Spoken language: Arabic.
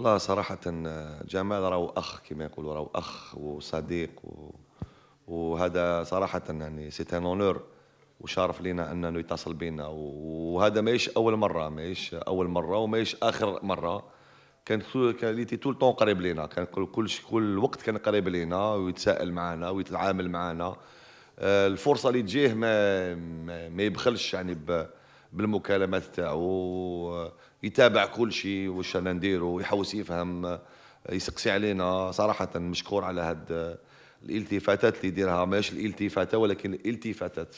والله صراحة جمال راهو أخ كما يقولوا راهو أخ وصديق و... وهذا صراحة يعني سي ان اونور وشرف لينا انه يتصل بينا وهذا ماهيش اول مره ماهيش اول مره وماهيش اخر مره كان ليتي طول طون قريب لينا كان كل كل وقت كان قريب لينا ويتساءل معنا ويتعامل معنا آه، الفرصه اللي تجيه ما ما يبخلش يعني ب بالمكالمات تاعو يتابع كل شيء واش انا نديرو يحوس يفهم يسقسي علينا صراحه مشكور على هاد الالتفاتات اللي يديرها ماهيش الالتفاته ولكن الالتفاتات